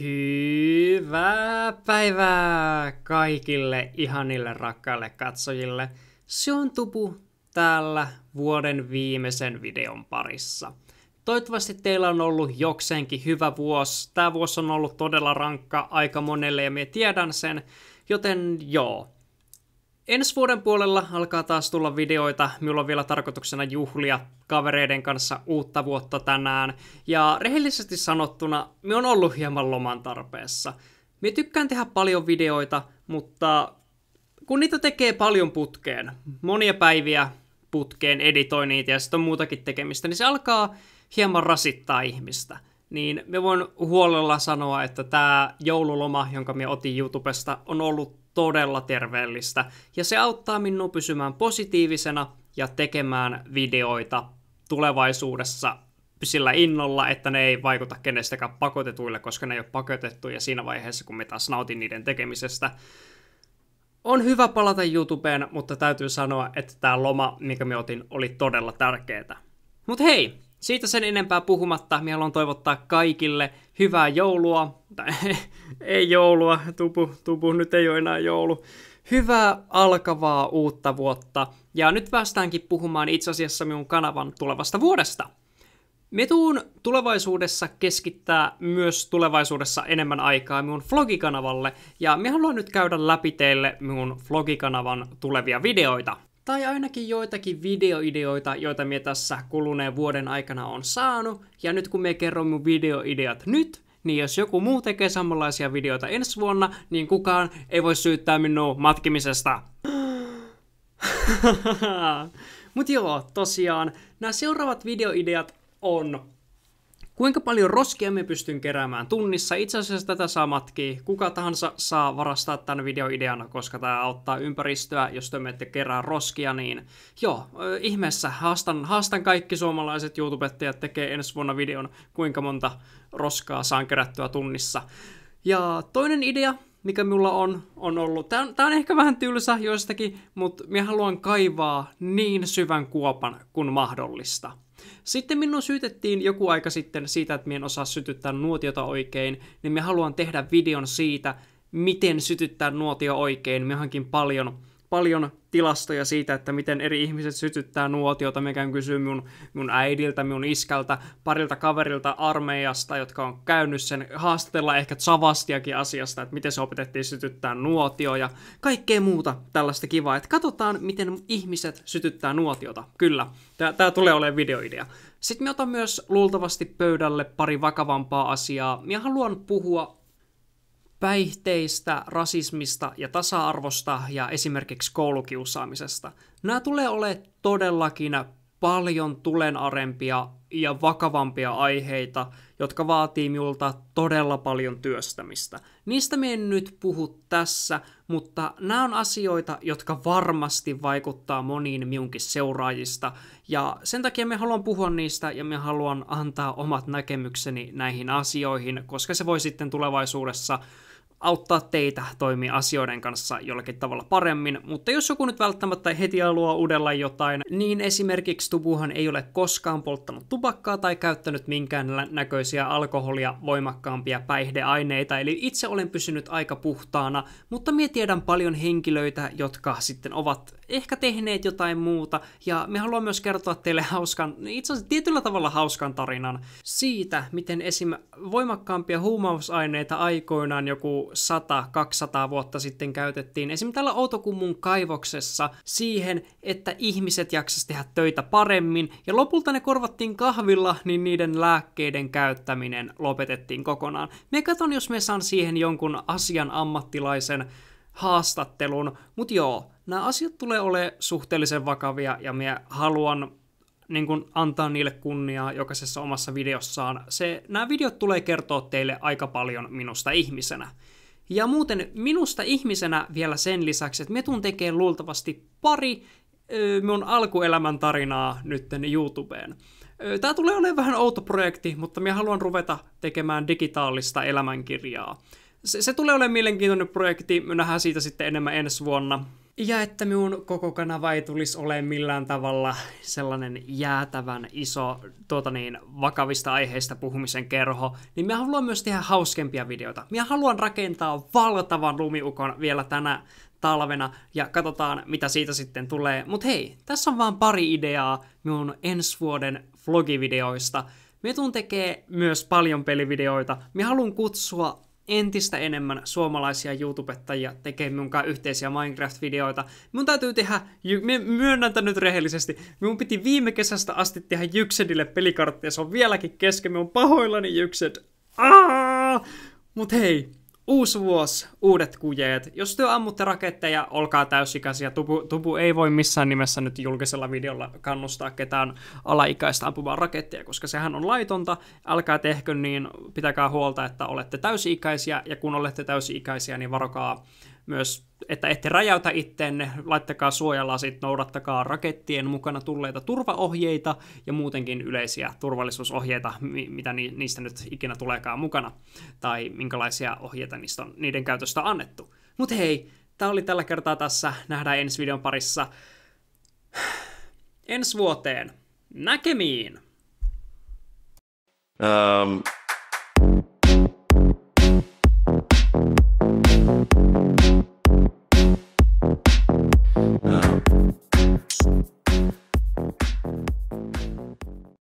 Hyvää päivää kaikille ihanille rakkaille katsojille. Se on Tupu täällä vuoden viimeisen videon parissa. Toivottavasti teillä on ollut jokseenkin hyvä vuosi. Tämä vuosi on ollut todella rankka aika monelle ja me tiedän sen, joten joo. Ensi vuoden puolella alkaa taas tulla videoita. Minulla on vielä tarkoituksena juhlia kavereiden kanssa uutta vuotta tänään. Ja rehellisesti sanottuna, me on ollut hieman loman tarpeessa. Me tykkään tehdä paljon videoita, mutta kun niitä tekee paljon putkeen, monia päiviä putkeen, editoi niitä ja sitten on muutakin tekemistä, niin se alkaa hieman rasittaa ihmistä – niin me voin huolella sanoa, että tämä joululoma, jonka me otin YouTubesta, on ollut todella terveellistä, ja se auttaa minua pysymään positiivisena ja tekemään videoita tulevaisuudessa sillä innolla, että ne ei vaikuta kenestäkään pakotetuille, koska ne ei ole pakotettuja siinä vaiheessa, kun me taas nautin niiden tekemisestä. On hyvä palata YouTubeen, mutta täytyy sanoa, että tämä loma, mikä me otin, oli todella tärkeää. Mut hei, siitä sen enempää puhumatta, me haluan toivottaa kaikille hyvää joulua, tai ei joulua, tupu, tupu, nyt ei ole enää joulu. Hyvää alkavaa uutta vuotta, ja nyt päästäänkin puhumaan itse asiassa minun kanavan tulevasta vuodesta. Me tuun tulevaisuudessa keskittää myös tulevaisuudessa enemmän aikaa minun vlogikanavalle, ja me haluan nyt käydä läpi teille minun vlogikanavan tulevia videoita tai ainakin joitakin videoideoita, joita me tässä kuluneen vuoden aikana on saanut. Ja nyt kun me kerron mun videoideat nyt, niin jos joku muu tekee samanlaisia videoita ensi vuonna, niin kukaan ei voi syyttää minua matkimisesta. Mut joo, tosiaan, nämä seuraavat videoideat on Kuinka paljon roskia me pystyn keräämään tunnissa? Itse asiassa tätä saa matkia. Kuka tahansa saa varastaa tämän videoideana, koska tämä auttaa ympäristöä. Jos te menette kerää roskia, niin joo, ihmeessä haastan, haastan kaikki suomalaiset YouTubettajat tekee ensi vuonna videon, kuinka monta roskaa saan kerättyä tunnissa. Ja toinen idea, mikä mulla on, on ollut. Tää on, tää on ehkä vähän tylsä joistakin, mutta minä haluan kaivaa niin syvän kuopan kuin mahdollista. Sitten minun syytettiin joku aika sitten siitä, että minä en osaa sytyttää nuotiota oikein, niin minä haluan tehdä videon siitä, miten sytyttää nuotio oikein. Minä hankin paljon paljon tilastoja siitä, että miten eri ihmiset sytyttää nuotiota. Mä käyn kysyä mun, mun äidiltä, mun iskältä, parilta kaverilta armeijasta, jotka on käynyt sen. Haastatellaan ehkä Savastiakin asiasta, että miten se opetettiin sytyttää nuotio ja kaikkea muuta tällaista kivaa. Että katsotaan, miten ihmiset sytyttää nuotiota. Kyllä, tämä tulee olemaan videoidea. Sitten me otan myös luultavasti pöydälle pari vakavampaa asiaa. Minä haluan puhua päihteistä, rasismista ja tasa-arvosta ja esimerkiksi koulukiusaamisesta. Nämä tulee olemaan todellakin paljon tulenarempia ja vakavampia aiheita, jotka vaatii minulta todella paljon työstämistä. Niistä me en nyt puhu tässä, mutta nämä on asioita, jotka varmasti vaikuttaa moniin minunkin seuraajista, ja sen takia me haluan puhua niistä ja me haluan antaa omat näkemykseni näihin asioihin, koska se voi sitten tulevaisuudessa auttaa teitä toimia asioiden kanssa jollakin tavalla paremmin, mutta jos joku nyt välttämättä heti haluaa uudella jotain, niin esimerkiksi Tubuhan ei ole koskaan polttanut tupakkaa tai käyttänyt minkään näköisiä alkoholia, voimakkaampia päihdeaineita, eli itse olen pysynyt aika puhtaana, mutta minä tiedän paljon henkilöitä, jotka sitten ovat ehkä tehneet jotain muuta, ja me haluamme myös kertoa teille hauskan, itse asiassa tietyllä tavalla hauskan tarinan siitä, miten esim. voimakkaampia huumausaineita aikoinaan joku 100-200 vuotta sitten käytettiin esim. täällä Outokummun kaivoksessa siihen, että ihmiset jaksas tehdä töitä paremmin, ja lopulta ne korvattiin kahvilla, niin niiden lääkkeiden käyttäminen lopetettiin kokonaan. Me katon, jos me saan siihen jonkun asian ammattilaisen haastattelun, mutta joo, nämä asiat tulee olemaan suhteellisen vakavia ja minä haluan niin kuin antaa niille kunniaa jokaisessa omassa videossaan. Se, nämä videot tulee kertoa teille aika paljon minusta ihmisenä. Ja muuten minusta ihmisenä vielä sen lisäksi, että me tuun tekemään luultavasti pari ö, mun alkuelämän tarinaa nytten YouTubeen. Tämä tulee olemaan vähän outo projekti, mutta minä haluan ruveta tekemään digitaalista elämänkirjaa. Se, se tulee olemaan mielenkiintoinen projekti, me nähdään siitä sitten enemmän ensi vuonna. Ja että minun koko kanava ei tulisi olemaan millään tavalla sellainen jäätävän iso tuota niin, vakavista aiheista puhumisen kerho, niin minä haluan myös tehdä hauskempia videoita. Minä haluan rakentaa valtavan lumiukon vielä tänä talvena ja katsotaan mitä siitä sitten tulee. Mut hei, tässä on vaan pari ideaa minun ensi vuoden vlogivideoista. Me tuun tekee myös paljon pelivideoita. Me haluan kutsua entistä enemmän suomalaisia YouTubettajia tekee munkaan yhteisiä Minecraft-videoita. Mun täytyy tehdä, myönnän tämän nyt rehellisesti, mun piti viime kesästä asti tehdä Jyksedille ja se on vieläkin kesken, mä pahoillani Jyksed. Mutta Mut hei, uusi vuosi, uudet kujeet. Jos te ammutte raketteja, olkaa täysikäisiä. Tupu, tupu ei voi missään nimessä nyt julkisella videolla kannustaa ketään alaikäistä ampumaan raketteja, koska sehän on laitonta. Älkää tehkö niin, pitäkää huolta, että olette täysikäisiä, ja kun olette täysikäisiä, niin varokaa myös, että ette rajauta itteenne, laittakaa suojalasit, noudattakaa rakettien mukana tulleita turvaohjeita ja muutenkin yleisiä turvallisuusohjeita, mitä niistä nyt ikinä tuleekaan mukana, tai minkälaisia ohjeita niistä on, niiden käytöstä annettu. Mutta hei, tämä oli tällä kertaa tässä, nähdään ensi videon parissa. Ensi vuoteen, näkemiin! Um.